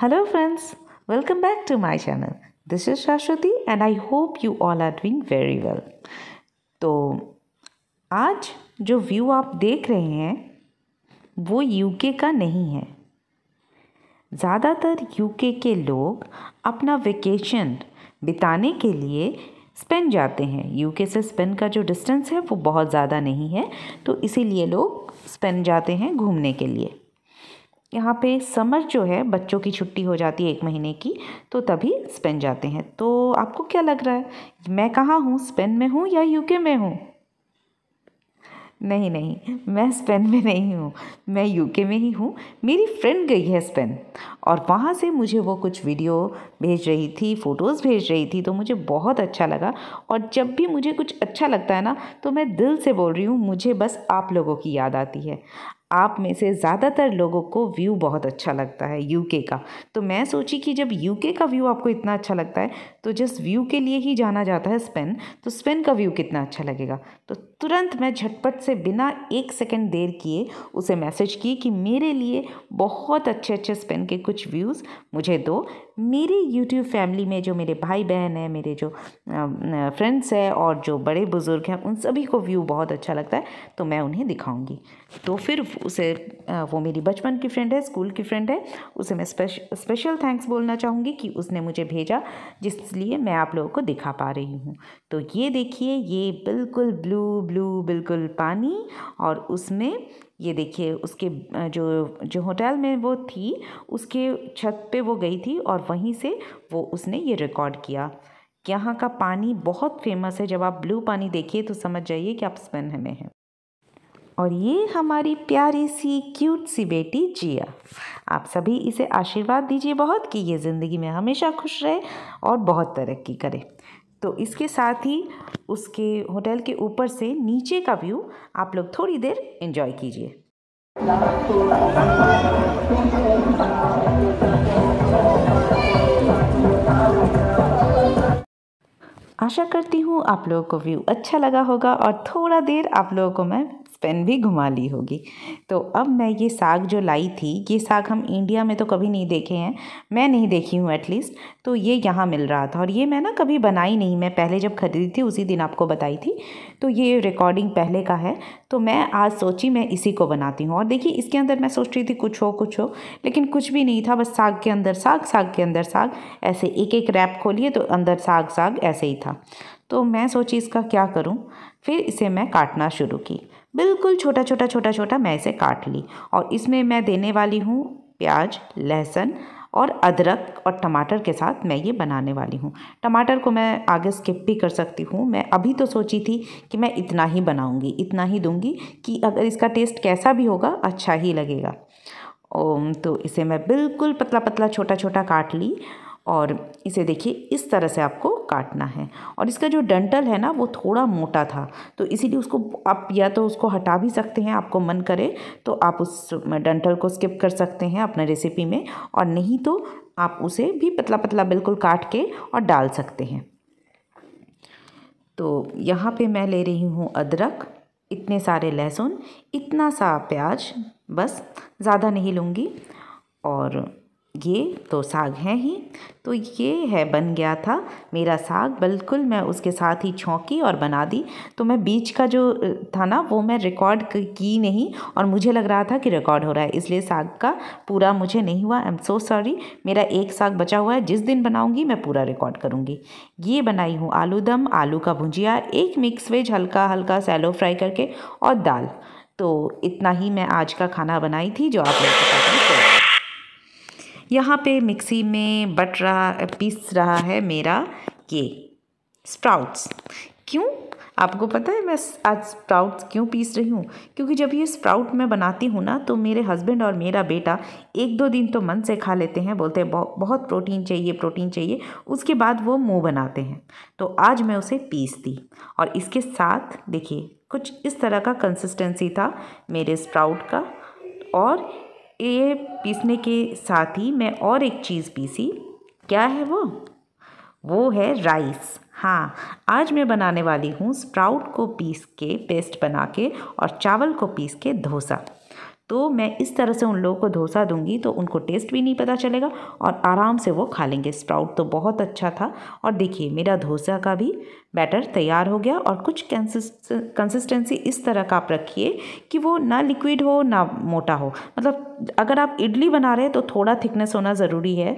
Hello friends, welcome back to my channel. This is Shashwati and I hope you all are doing very well. तो आज जो view आप देख रहे हैं वो यूके का नहीं है ज़्यादातर यूके के लोग अपना वेकेशन बिताने के लिए स्पेन जाते हैं यूके से स्पेन का जो डिस्टेंस है वो बहुत ज़्यादा नहीं है तो इसीलिए लोग स्पेन जाते हैं घूमने के लिए यहाँ पे समर जो है बच्चों की छुट्टी हो जाती है एक महीने की तो तभी स्पेन जाते हैं तो आपको क्या लग रहा है मैं कहाँ हूँ स्पेन में हूँ या यूके में हूँ नहीं नहीं मैं स्पेन में नहीं हूँ मैं यूके में ही हूँ मेरी फ्रेंड गई है स्पेन और वहाँ से मुझे वो कुछ वीडियो भेज रही थी फ़ोटोज़ भेज रही थी तो मुझे बहुत अच्छा लगा और जब भी मुझे कुछ अच्छा लगता है ना तो मैं दिल से बोल रही हूँ मुझे बस आप लोगों की याद आती है आप में से ज़्यादातर लोगों को व्यू बहुत अच्छा लगता है यूके का तो मैं सोची कि जब यूके का व्यू आपको इतना अच्छा लगता है तो जिस व्यू के लिए ही जाना जाता है स्पेन तो स्पेन का व्यू कितना अच्छा लगेगा तो तुरंत मैं झटपट से बिना एक सेकंड देर किए उसे मैसेज की कि मेरे लिए बहुत अच्छे अच्छे स्पेन के कुछ व्यूज़ मुझे दो मेरी यूट्यूब फैमिली में जो मेरे भाई बहन है मेरे जो फ्रेंड्स हैं और जो बड़े बुज़ुर्ग हैं उन सभी को व्यू बहुत अच्छा लगता है तो मैं उन्हें दिखाऊंगी तो फिर उसे वो मेरी बचपन की फ्रेंड है स्कूल की फ्रेंड है उसे मैं स्पेश, स्पेशल थैंक्स बोलना चाहूँगी कि उसने मुझे भेजा जिसलिए मैं आप लोगों को दिखा पा रही हूँ तो ये देखिए ये बिल्कुल ब्लू ब्लू ब्लू बिल्कुल पानी और उसमें ये देखिए उसके जो जो होटल में वो थी उसके छत पे वो गई थी और वहीं से वो उसने ये रिकॉर्ड किया यहाँ का पानी बहुत फेमस है जब आप ब्लू पानी देखिए तो समझ जाइए कि आप स्पेन में हैं और ये हमारी प्यारी सी क्यूट सी बेटी जिया आप सभी इसे आशीर्वाद दीजिए बहुत कि ये ज़िंदगी में हमेशा खुश रहे और बहुत तरक्की करे तो इसके साथ ही उसके होटल के ऊपर से नीचे का व्यू आप लोग थोड़ी देर एंजॉय कीजिए आशा करती हूँ आप लोगों को व्यू अच्छा लगा होगा और थोड़ा देर आप लोगों को मैं पेन भी घुमा ली होगी तो अब मैं ये साग जो लाई थी ये साग हम इंडिया में तो कभी नहीं देखे हैं मैं नहीं देखी हूँ एटलीस्ट तो ये यहाँ मिल रहा था और ये मैं ना कभी बनाई नहीं मैं पहले जब खरीदी थी उसी दिन आपको बताई थी तो ये रिकॉर्डिंग पहले का है तो मैं आज सोची मैं इसी को बनाती हूँ और देखिए इसके अंदर मैं सोच रही थी कुछ हो कुछ हो लेकिन कुछ भी नहीं था बस साग के अंदर साग साग के अंदर साग ऐसे एक एक रैप खोलिए तो अंदर साग साग ऐसे ही था तो मैं सोची इसका क्या करूँ फिर इसे मैं काटना शुरू की बिल्कुल छोटा छोटा छोटा छोटा मैं इसे काट ली और इसमें मैं देने वाली हूँ प्याज लहसुन और अदरक और टमाटर के साथ मैं ये बनाने वाली हूँ टमाटर को मैं आगे स्किप भी कर सकती हूँ मैं अभी तो सोची थी कि मैं इतना ही बनाऊँगी इतना ही दूँगी कि अगर इसका टेस्ट कैसा भी होगा अच्छा ही लगेगा तो इसे मैं बिल्कुल पतला पतला छोटा छोटा काट ली और इसे देखिए इस तरह से आपको काटना है और इसका जो डंटल है ना वो थोड़ा मोटा था तो इसीलिए उसको आप या तो उसको हटा भी सकते हैं आपको मन करे तो आप उस डंटल को स्किप कर सकते हैं अपने रेसिपी में और नहीं तो आप उसे भी पतला पतला बिल्कुल काट के और डाल सकते हैं तो यहाँ पे मैं ले रही हूँ अदरक इतने सारे लहसुन इतना सा प्याज बस ज़्यादा नहीं लूँगी और ये तो साग है ही तो ये है बन गया था मेरा साग बिल्कुल मैं उसके साथ ही छौंकी और बना दी तो मैं बीच का जो था ना वो मैं रिकॉर्ड की नहीं और मुझे लग रहा था कि रिकॉर्ड हो रहा है इसलिए साग का पूरा मुझे नहीं हुआ आई एम सो सॉरी मेरा एक साग बचा हुआ है जिस दिन बनाऊँगी मैं पूरा रिकॉर्ड करूँगी ये बनाई हूँ आलू दम आलू का भुंजिया एक मिक्स वेज हल्का हल्का सैलो फ्राई करके और दाल तो इतना ही मैं आज का खाना बनाई थी जो आप लोग यहाँ पे मिक्सी में बट रहा पीस रहा है मेरा ये स्प्राउट्स क्यों आपको पता है मैं आज स्प्राउट्स क्यों पीस रही हूँ क्योंकि जब ये स्प्राउट मैं बनाती हूँ ना तो मेरे हस्बैंड और मेरा बेटा एक दो दिन तो मन से खा लेते हैं बोलते हैं बहुत बहुत प्रोटीन चाहिए प्रोटीन चाहिए उसके बाद वो मुंह बनाते हैं तो आज मैं उसे पीस दी और इसके साथ देखिए कुछ इस तरह का कंसिस्टेंसी था मेरे स्प्राउट का और ये पीसने के साथ ही मैं और एक चीज़ पीसी क्या है वो वो है राइस हाँ आज मैं बनाने वाली हूँ स्प्राउट को पीस के पेस्ट बना के और चावल को पीस के डोसा तो मैं इस तरह से उन लोगों को डोसा दूंगी तो उनको टेस्ट भी नहीं पता चलेगा और आराम से वो खा लेंगे स्प्राउट तो बहुत अच्छा था और देखिए मेरा डोसा का भी बैटर तैयार हो गया और कुछ कंसिस्टेंसी इस तरह का आप रखिए कि वो ना लिक्विड हो ना मोटा हो मतलब अगर आप इडली बना रहे हैं तो थोड़ा थिकनेस होना ज़रूरी है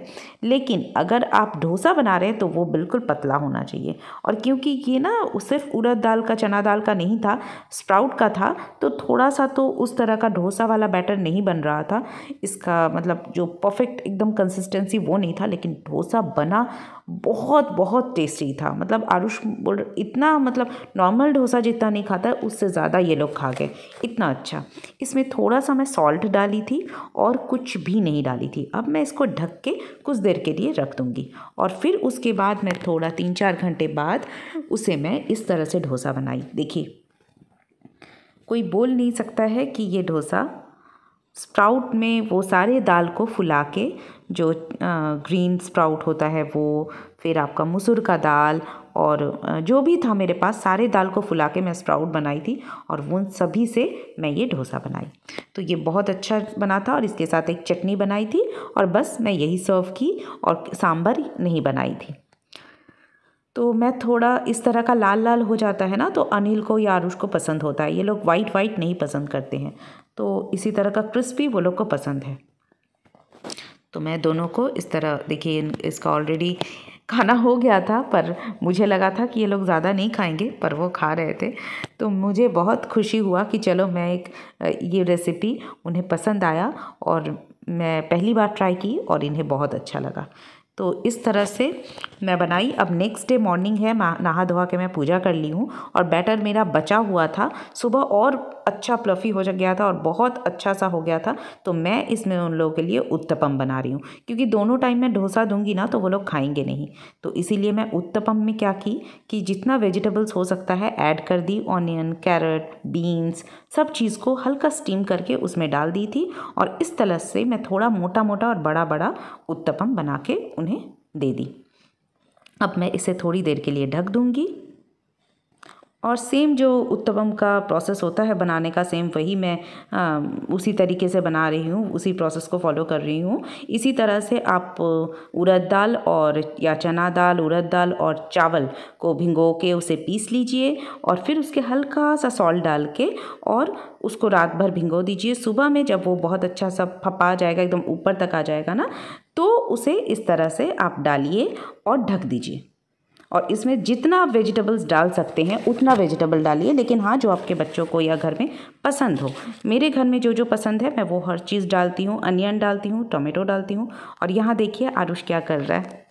लेकिन अगर आप डोसा बना रहे हैं तो वो बिल्कुल पतला होना चाहिए और क्योंकि ये ना सिर्फ उड़द दाल का चना दाल का नहीं था स्प्राउट का था तो थोड़ा सा तो उस तरह का डोसा वाला बैटर नहीं बन रहा था इसका मतलब जो परफेक्ट एकदम कंसिस्टेंसी वो नहीं था लेकिन डोसा बना बहुत बहुत टेस्टी था मतलब आरुष बोल इतना मतलब नॉर्मल डोसा जितना नहीं खाता है उससे ज़्यादा ये लोग खा गए इतना अच्छा इसमें थोड़ा सा मैं सॉल्ट डाली थी और कुछ भी नहीं डाली थी अब मैं इसको ढक के कुछ देर के लिए रख दूँगी और फिर उसके बाद मैं थोड़ा तीन चार घंटे बाद उसे मैं इस तरह से डोसा बनाई देखिए कोई बोल नहीं सकता है कि ये डोसा स्प्राउट में वो सारे दाल को फुला के जो ग्रीन स्प्राउट होता है वो फिर आपका मसूर का दाल और जो भी था मेरे पास सारे दाल को फुला के मैं स्प्राउट बनाई थी और उन सभी से मैं ये डोसा बनाई तो ये बहुत अच्छा बना था और इसके साथ एक चटनी बनाई थी और बस मैं यही सर्व की और सांभर नहीं बनाई थी तो मैं थोड़ा इस तरह का लाल लाल हो जाता है ना तो अनिल को या आरुष को पसंद होता है ये लोग वाइट वाइट नहीं पसंद करते हैं तो इसी तरह का क्रिस्पी वो लोग को पसंद है तो मैं दोनों को इस तरह देखिए इसका ऑलरेडी खाना हो गया था पर मुझे लगा था कि ये लोग ज़्यादा नहीं खाएंगे पर वो खा रहे थे तो मुझे बहुत खुशी हुआ कि चलो मैं एक ये रेसिपी उन्हें पसंद आया और मैं पहली बार ट्राई की और इन्हें बहुत अच्छा लगा तो इस तरह से मैं बनाई अब नेक्स्ट डे मॉर्निंग है नहा धोवा के मैं पूजा कर ली हूँ और बैटर मेरा बचा हुआ था सुबह और अच्छा प्लफी हो गया था और बहुत अच्छा सा हो गया था तो मैं इसमें उन लोगों के लिए उत्तपम बना रही हूँ क्योंकि दोनों टाइम मैं डोसा दूंगी ना तो वो लोग खाएंगे नहीं तो इसीलिए मैं उत्तपम में क्या की कि जितना वेजिटेबल्स हो सकता है ऐड कर दी ऑनियन कैरेट बीन्स सब चीज़ को हल्का स्टीम करके उसमें डाल दी थी और इस तरह से मैं थोड़ा मोटा मोटा और बड़ा बड़ा उत्तपम बना के उन्हें उन्हें दे दी अब मैं इसे थोड़ी देर के लिए ढक दूंगी और सेम जो उत्तपम का प्रोसेस होता है बनाने का सेम वही मैं आ, उसी तरीके से बना रही हूँ उसी प्रोसेस को फॉलो कर रही हूँ इसी तरह से आप उड़द दाल और या चना दाल उड़द दाल और चावल को भिंगो के उसे पीस लीजिए और फिर उसके हल्का सा सॉल्ट डाल के और उसको रात भर भिंगो दीजिए सुबह में जब वो बहुत अच्छा सा फपा जाएगा एकदम ऊपर तक आ जाएगा ना तो उसे इस तरह से आप डालिए और ढक दीजिए और इसमें जितना आप वेजिटेबल्स डाल सकते हैं उतना वेजिटेबल डालिए लेकिन हाँ जो आपके बच्चों को या घर में पसंद हो मेरे घर में जो जो पसंद है मैं वो हर चीज़ डालती हूँ अनियन डालती हूँ टोमेटो डालती हूँ और यहाँ देखिए आरुष क्या कर रहा है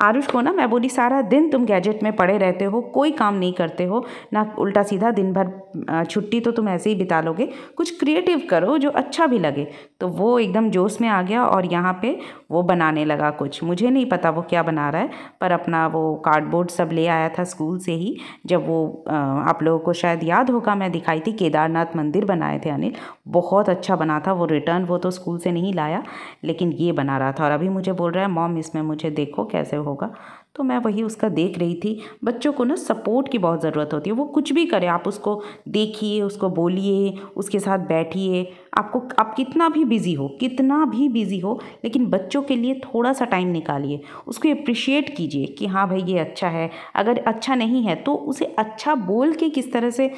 आरुष को ना मैं बोली सारा दिन तुम गैजेट में पड़े रहते हो कोई काम नहीं करते हो ना उल्टा सीधा दिन भर छुट्टी तो तुम ऐसे ही बिता लोगे कुछ क्रिएटिव करो जो अच्छा भी लगे तो वो एकदम जोश में आ गया और यहाँ पे वो बनाने लगा कुछ मुझे नहीं पता वो क्या बना रहा है पर अपना वो कार्डबोर्ड सब ले आया था स्कूल से ही जब वो आप लोगों को शायद याद होगा मैं दिखाई थी केदारनाथ मंदिर बनाए थे अनिल बहुत अच्छा बना था वो रिटर्न वो तो स्कूल से नहीं लाया लेकिन ये बना रहा था और अभी मुझे बोल रहा है मॉम इसमें मुझे देखो कैसे हो होगा तो मैं वही उसका देख रही थी बच्चों को ना सपोर्ट की बहुत ज़रूरत होती है वो कुछ भी करे आप उसको देखिए उसको बोलिए उसके साथ बैठिए आपको आप कितना भी बिज़ी हो कितना भी बिज़ी हो लेकिन बच्चों के लिए थोड़ा सा टाइम निकालिए उसको अप्रिशिएट कीजिए कि हाँ भाई ये अच्छा है अगर अच्छा नहीं है तो उसे अच्छा बोल के किस तरह से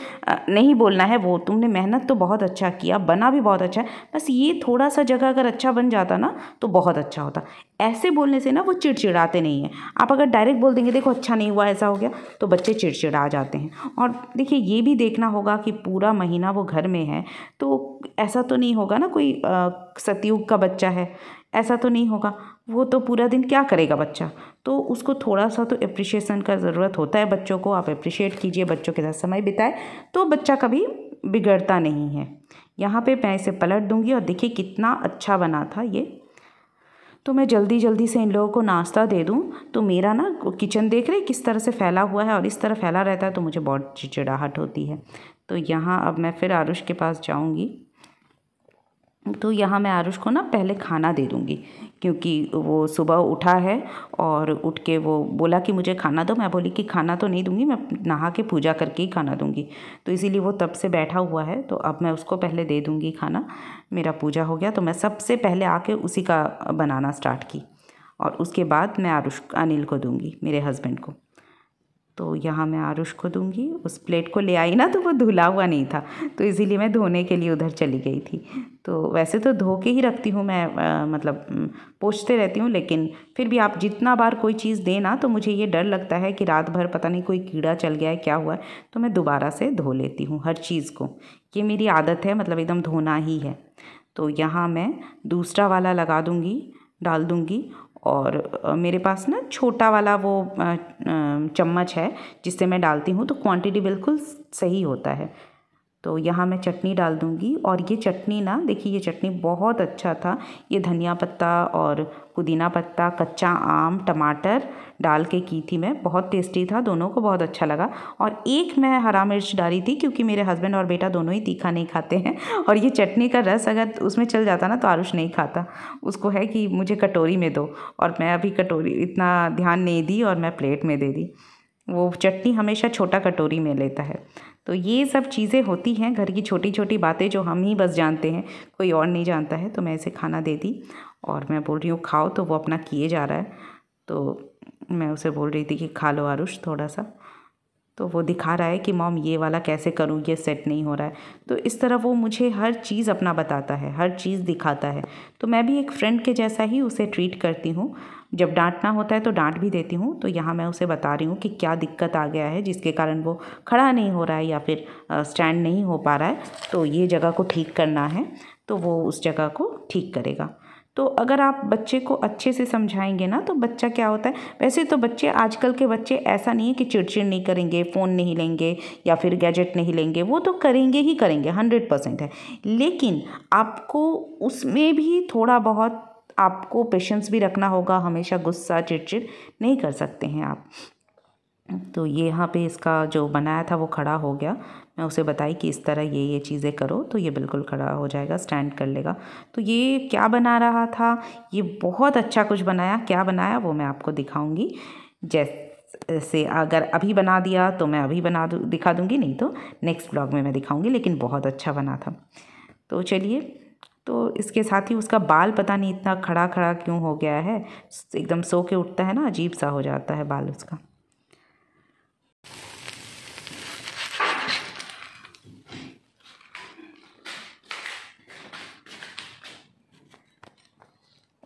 नहीं बोलना है वो तुमने मेहनत तो बहुत अच्छा किया बना भी बहुत अच्छा है बस ये थोड़ा सा जगह अगर अच्छा बन जाता ना तो बहुत अच्छा होता ऐसे बोलने से ना वो चिड़चिड़ाते नहीं हैं आप अगर डायरेक्ट बोल देंगे देखो अच्छा नहीं हुआ ऐसा हो गया तो बच्चे चिड़चिड़ा जाते हैं और देखिए ये भी देखना होगा कि पूरा महीना वो घर में है तो ऐसा तो नहीं होगा ना कोई सतयुग का बच्चा है ऐसा तो नहीं होगा वो तो पूरा दिन क्या करेगा बच्चा तो उसको थोड़ा सा तो अप्रिशिएसन का ज़रूरत होता है बच्चों को आप अप्रिशिएट कीजिए बच्चों के साथ समय बिताए तो बच्चा कभी बिगड़ता नहीं है यहाँ पे मैं इसे पलट दूँगी और देखिए कितना अच्छा बना था ये तो मैं जल्दी जल्दी से इन लोगों को नाश्ता दे दूँ तो मेरा ना किचन देख रहे किस तरह से फैला हुआ है और इस तरह फैला रहता है तो मुझे बहुत चिड़चिड़ाहट होती है तो यहाँ अब मैं फिर आरुष के पास जाऊँगी तो यहाँ मैं आरुष को ना पहले खाना दे दूँगी क्योंकि वो सुबह उठा है और उठ के वो बोला कि मुझे खाना दो मैं बोली कि खाना तो नहीं दूँगी मैं नहा के पूजा करके ही खाना दूँगी तो इसीलिए वो तब से बैठा हुआ है तो अब मैं उसको पहले दे दूँगी खाना मेरा पूजा हो गया तो मैं सबसे पहले आके उसी का बनाना स्टार्ट की और उसके बाद मैं आरुष अनिल को दूँगी मेरे हस्बैंड को तो यहाँ मैं आरुष को दूंगी उस प्लेट को ले आई ना तो वो धुला हुआ नहीं था तो इसीलिए मैं धोने के लिए उधर चली गई थी तो वैसे तो धो के ही रखती हूँ मैं आ, मतलब पोछते रहती हूँ लेकिन फिर भी आप जितना बार कोई चीज़ देना तो मुझे ये डर लगता है कि रात भर पता नहीं कोई कीड़ा चल गया है क्या हुआ है तो मैं दोबारा से धो लेती हूँ हर चीज़ को ये मेरी आदत है मतलब एकदम धोना ही है तो यहाँ मैं दूसरा वाला लगा दूँगी डाल दूँगी और मेरे पास ना छोटा वाला वो चम्मच है जिससे मैं डालती हूँ तो क्वांटिटी बिल्कुल सही होता है तो यहाँ मैं चटनी डाल दूँगी और ये चटनी ना देखिए ये चटनी बहुत अच्छा था ये धनिया पत्ता और पुदीना पत्ता कच्चा आम टमाटर डाल के की थी मैं बहुत टेस्टी था दोनों को बहुत अच्छा लगा और एक मैं हरा मिर्च डाली थी क्योंकि मेरे हस्बैंड और बेटा दोनों ही तीखा नहीं खाते हैं और ये चटनी का रस अगर उसमें चल जाता ना तो आरुष नहीं खाता उसको है कि मुझे कटोरी में दो और मैं अभी कटोरी इतना ध्यान नहीं दी और मैं प्लेट में दे दी वो चटनी हमेशा छोटा कटोरी में लेता है तो ये सब चीज़ें होती हैं घर की छोटी छोटी बातें जो हम ही बस जानते हैं कोई और नहीं जानता है तो मैं इसे खाना दे दी और मैं बोल रही हूँ खाओ तो वो अपना किए जा रहा है तो मैं उसे बोल रही थी कि खा लो आरुष थोड़ा सा तो वो दिखा रहा है कि मॉम ये वाला कैसे करूँ ये सेट नहीं हो रहा है तो इस तरह वो मुझे हर चीज़ अपना बताता है हर चीज़ दिखाता है तो मैं भी एक फ्रेंड के जैसा ही उसे ट्रीट करती हूँ जब डांटना होता है तो डांट भी देती हूँ तो यहाँ मैं उसे बता रही हूँ कि क्या दिक्कत आ गया है जिसके कारण वो खड़ा नहीं हो रहा है या फिर स्टैंड नहीं हो पा रहा है तो ये जगह को ठीक करना है तो वो उस जगह को ठीक करेगा तो अगर आप बच्चे को अच्छे से समझाएंगे ना तो बच्चा क्या होता है वैसे तो बच्चे आजकल के बच्चे ऐसा नहीं है कि चिड़चिड़ नहीं करेंगे फ़ोन नहीं लेंगे या फिर गैजेट नहीं लेंगे वो तो करेंगे ही करेंगे हंड्रेड परसेंट है लेकिन आपको उसमें भी थोड़ा बहुत आपको पेशेंस भी रखना होगा हमेशा गुस्सा चिड़चिड़ नहीं कर सकते हैं आप तो ये यहाँ पे इसका जो बनाया था वो खड़ा हो गया मैं उसे बताई कि इस तरह ये ये चीज़ें करो तो ये बिल्कुल खड़ा हो जाएगा स्टैंड कर लेगा तो ये क्या बना रहा था ये बहुत अच्छा कुछ बनाया क्या बनाया वो मैं आपको दिखाऊंगी जैसे अगर अभी बना दिया तो मैं अभी बना दू दिखा दूँगी नहीं तो नेक्स्ट ब्लॉग में मैं दिखाऊँगी लेकिन बहुत अच्छा बना था तो चलिए तो इसके साथ ही उसका बाल पता नहीं इतना खड़ा खड़ा क्यों हो गया है एकदम सो के उठता है ना अजीब सा हो जाता है बाल उसका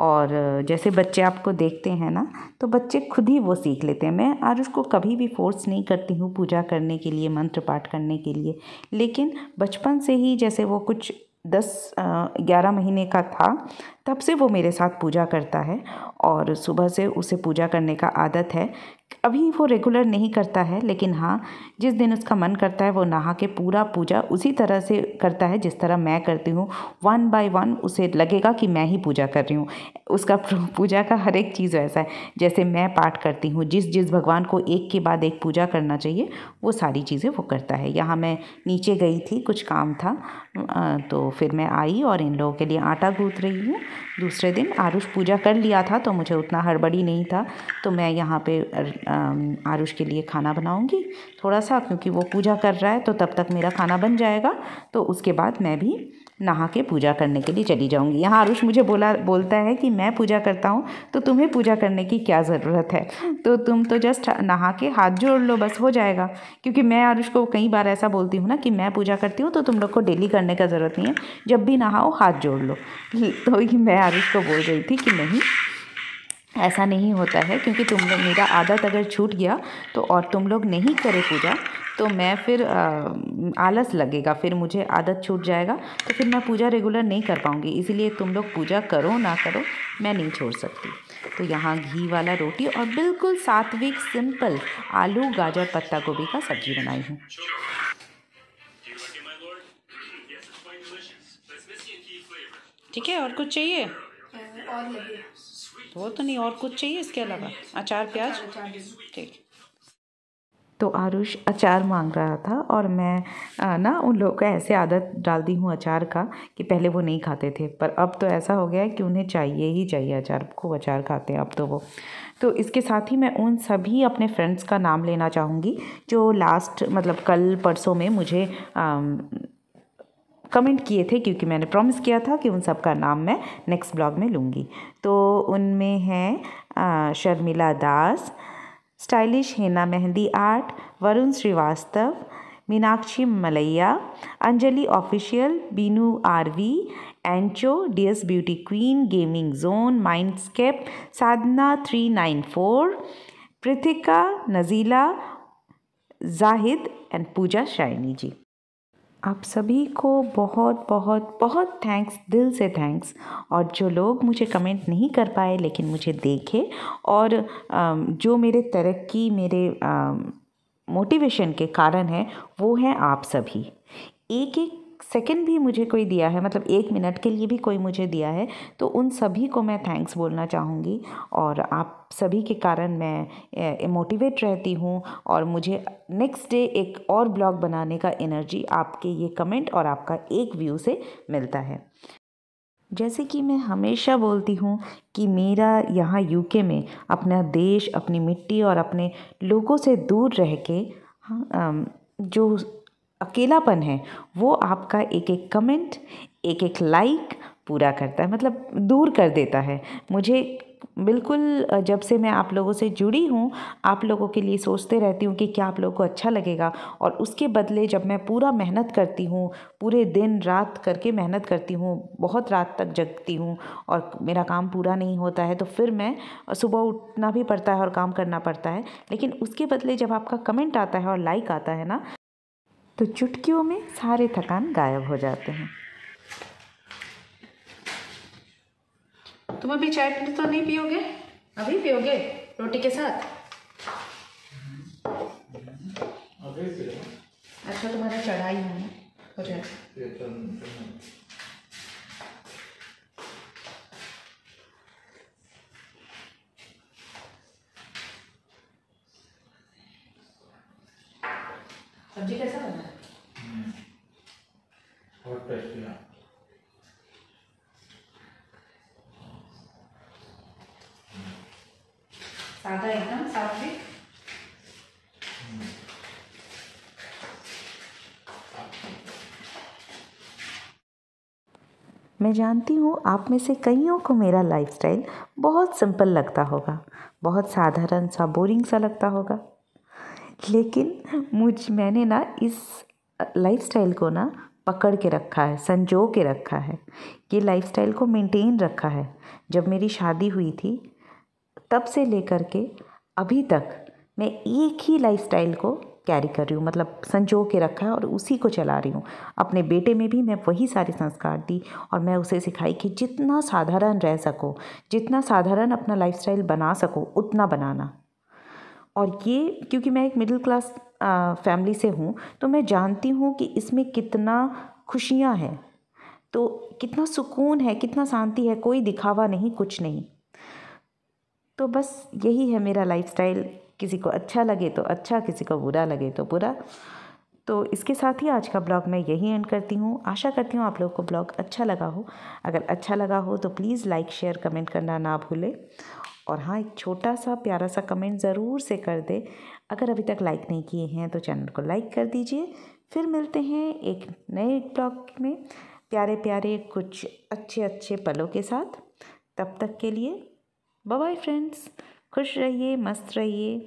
और जैसे बच्चे आपको देखते हैं ना तो बच्चे खुद ही वो सीख लेते हैं मैं आज उसको कभी भी फोर्स नहीं करती हूँ पूजा करने के लिए मंत्र पाठ करने के लिए लेकिन बचपन से ही जैसे वो कुछ दस ग्यारह महीने का था तब से वो मेरे साथ पूजा करता है और सुबह से उसे पूजा करने का आदत है अभी वो रेगुलर नहीं करता है लेकिन हाँ जिस दिन उसका मन करता है वो नहा के पूरा पूजा उसी तरह से करता है जिस तरह मैं करती हूँ वन बाय वन उसे लगेगा कि मैं ही पूजा कर रही हूँ उसका पूजा का हर एक चीज़ वैसा है जैसे मैं पाठ करती हूँ जिस जिस भगवान को एक के बाद एक पूजा करना चाहिए वो सारी चीज़ें वो करता है यहाँ मैं नीचे गई थी कुछ काम था तो फिर मैं आई और इन लोगों के लिए आटा गूँथ रही हूँ दूसरे दिन आरुष पूजा कर लिया था तो मुझे उतना हड़बड़ी नहीं था तो मैं यहाँ पे आरुष के लिए खाना बनाऊंगी थोड़ा सा क्योंकि वो पूजा कर रहा है तो तब तक मेरा खाना बन जाएगा तो उसके बाद मैं भी नहा के पूजा करने के लिए चली जाऊंगी यहाँ आरुष मुझे बोला बोलता है कि मैं पूजा करता हूँ तो तुम्हें पूजा करने की क्या ज़रूरत है तो तुम तो जस्ट नहा के हाथ जोड़ लो बस हो जाएगा क्योंकि मैं आरुष को कई बार ऐसा बोलती हूँ ना कि मैं पूजा करती हूँ तो तुम लोग को डेली करने का ज़रूरत नहीं है जब भी नहाओ हाथ जोड़ लो तो मैं आरुष को बोल रही थी कि नहीं ऐसा नहीं होता है क्योंकि तुम लोग मेरा आदत अगर छूट गया तो और तुम लोग नहीं करे पूजा तो मैं फिर आ, आलस लगेगा फिर मुझे आदत छूट जाएगा तो फिर मैं पूजा रेगुलर नहीं कर पाऊँगी इसीलिए तुम लोग पूजा करो ना करो मैं नहीं छोड़ सकती तो यहाँ घी वाला रोटी और बिल्कुल सात्विक सिंपल आलू गाजर पत्ता गोभी का सब्जी बनाई हूँ ठीक है और कुछ चाहिए और लगे वो तो नहीं और कुछ चाहिए इसके अलावा अचार प्याज ठीक तो आरुष अचार मांग रहा था और मैं ना उन लोगों का ऐसे आदत डाल दी हूँ अचार का कि पहले वो नहीं खाते थे पर अब तो ऐसा हो गया है कि उन्हें चाहिए ही चाहिए अचार खूब अचार खाते हैं अब तो वो तो इसके साथ ही मैं उन सभी अपने फ्रेंड्स का नाम लेना चाहूँगी जो लास्ट मतलब कल परसों में मुझे आ, कमेंट किए थे क्योंकि मैंने प्रॉमिस किया था कि उन सब का नाम मैं नेक्स्ट ब्लॉग में लूँगी तो उनमें हैं Sharmila Das stylish henna mehndi art Varun Shrivastava Meenakshi Malaiya Anjali official Binu RV एंचो DS beauty queen gaming zone mindscape Sadhana three nine four Prithika Nazeela Zahid and Pooja Shiny ji आप सभी को बहुत बहुत बहुत थैंक्स दिल से थैंक्स और जो लोग मुझे कमेंट नहीं कर पाए लेकिन मुझे देखे और जो मेरे तरक्की मेरे मोटिवेशन के कारण है वो हैं आप सभी एक एक सेकंड भी मुझे कोई दिया है मतलब एक मिनट के लिए भी कोई मुझे दिया है तो उन सभी को मैं थैंक्स बोलना चाहूँगी और आप सभी के कारण मैं मोटिवेट रहती हूँ और मुझे नेक्स्ट डे एक और ब्लॉग बनाने का एनर्जी आपके ये कमेंट और आपका एक व्यू से मिलता है जैसे कि मैं हमेशा बोलती हूँ कि मेरा यहाँ यूके में अपना देश अपनी मिट्टी और अपने लोगों से दूर रह के हाँ, जो अकेलापन है वो आपका एक एक कमेंट एक एक लाइक पूरा करता है मतलब दूर कर देता है मुझे बिल्कुल जब से मैं आप लोगों से जुड़ी हूँ आप लोगों के लिए सोचते रहती हूँ कि क्या आप लोगों को अच्छा लगेगा और उसके बदले जब मैं पूरा मेहनत करती हूँ पूरे दिन रात करके मेहनत करती हूँ बहुत रात तक जगती हूँ और मेरा काम पूरा नहीं होता है तो फिर मैं सुबह उठना भी पड़ता है और काम करना पड़ता है लेकिन उसके बदले जब आपका कमेंट आता है और लाइक आता है ना तो चुटकियों में सारे थकान गायब हो जाते हैं तुम अभी चाय तो नहीं पियोगे अभी पियोगे रोटी के साथ अच्छा तुम्हारा चढ़ाई है हो जाए सब्जी कैसा बना मैं जानती हूँ आप में से कईयों को मेरा लाइफ बहुत सिंपल लगता होगा बहुत साधारण सा बोरिंग सा लगता होगा लेकिन मुझ मैंने ना इस लाइफ को ना पकड़ के रखा है संजो के रखा है ये लाइफ को मेंटेन रखा है जब मेरी शादी हुई थी तब से लेकर के अभी तक मैं एक ही लाइफ को कैरी कर रही हूँ मतलब संजो के रखा है और उसी को चला रही हूँ अपने बेटे में भी मैं वही सारे संस्कार दी और मैं उसे सिखाई कि जितना साधारण रह सको जितना साधारण अपना लाइफस्टाइल बना सको उतना बनाना और ये क्योंकि मैं एक मिडिल क्लास फैमिली से हूँ तो मैं जानती हूँ कि इसमें कितना खुशियाँ हैं तो कितना सुकून है कितना शांति है कोई दिखावा नहीं कुछ नहीं तो बस यही है मेरा लाइफस्टाइल किसी को अच्छा लगे तो अच्छा किसी को बुरा लगे तो बुरा तो इसके साथ ही आज का ब्लॉग मैं यही एंड करती हूँ आशा करती हूँ आप लोगों को ब्लॉग अच्छा लगा हो अगर अच्छा लगा हो तो प्लीज़ लाइक शेयर कमेंट करना ना भूलें और हाँ एक छोटा सा प्यारा सा कमेंट ज़रूर से कर दे अगर अभी तक लाइक नहीं किए हैं तो चैनल को लाइक कर दीजिए फिर मिलते हैं एक नए ब्लॉग में प्यारे प्यारे कुछ अच्छे अच्छे पलों के साथ तब तक के लिए बाय बाय फ्रेंड्स खुश रहिए मस्त रहिए